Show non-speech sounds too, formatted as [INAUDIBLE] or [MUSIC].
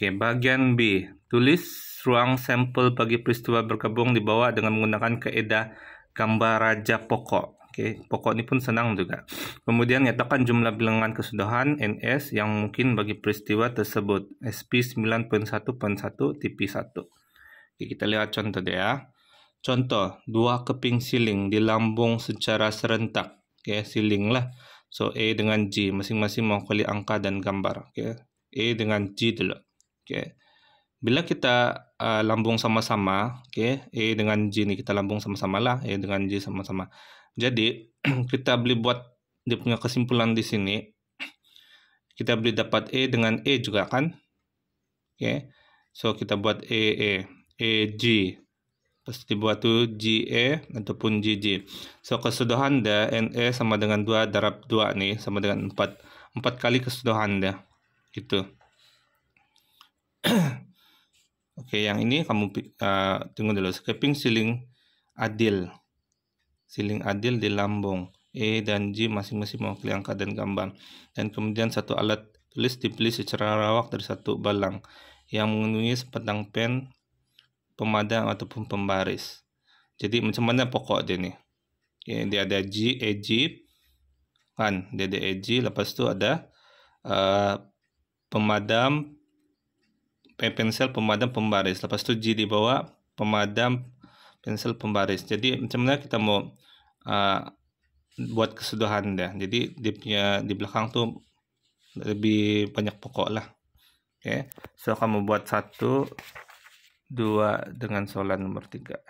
Oke, bagian B. Tulis ruang sampel bagi peristiwa berkebun di bawah dengan menggunakan keedah gambar raja pokok. Oke, pokok ini pun senang juga. Kemudian nyatakan jumlah bilangan kesudahan NS yang mungkin bagi peristiwa tersebut. SP 9.1.1 TP 1. Oke, kita lihat contoh deh ya. Contoh, dua keping siling dilambung secara serentak. Oke, siling lah. So, A dengan G. Masing-masing mau kali angka dan gambar. Oke, A dengan G dulu. Okay. Bila kita uh, lambung sama-sama, okay, A eh, dengan G ini kita lambung sama-sama lah, A eh, dengan G sama-sama. Jadi, [CLEARS THROAT] kita boleh buat dia punya kesimpulan di sini. [CLEARS THROAT] Kita boleh dapat A dengan E juga kan? Okay. So, kita buat A, E, A, G. Pasti buat tu G, A ataupun G, G. So, kesuduhan dia A sama dengan 2 darab 2 nih, sama dengan 4. 4 kali kesuduhan dia. Gitu. [CLEARS THROAT] Oke, yang ini kamu uh, tunggu dulu. Skipping siling adil. Siling adil di lambung. E dan G masing-masing mewakili angka dan gambar. Dan kemudian satu alat tulis dipilih secara rawak dari satu balang yang mengenungi sepetang pen, pemadam ataupun pembaris. Jadi macam mana pokok dia ni? Okay, dia ada G, E, G. Kan? Dia ada E, G. Lepas tu ada uh, pemadam, Pensil, pemadam pembaris lepas itu G di bawah pemadam pensil pembaris jadi sebenarnya kita mau uh, buat kesudahan ya jadi di punya di belakang tuh lebih banyak pokok lah oke okay. so kamu buat satu dua dengan solan nomor tiga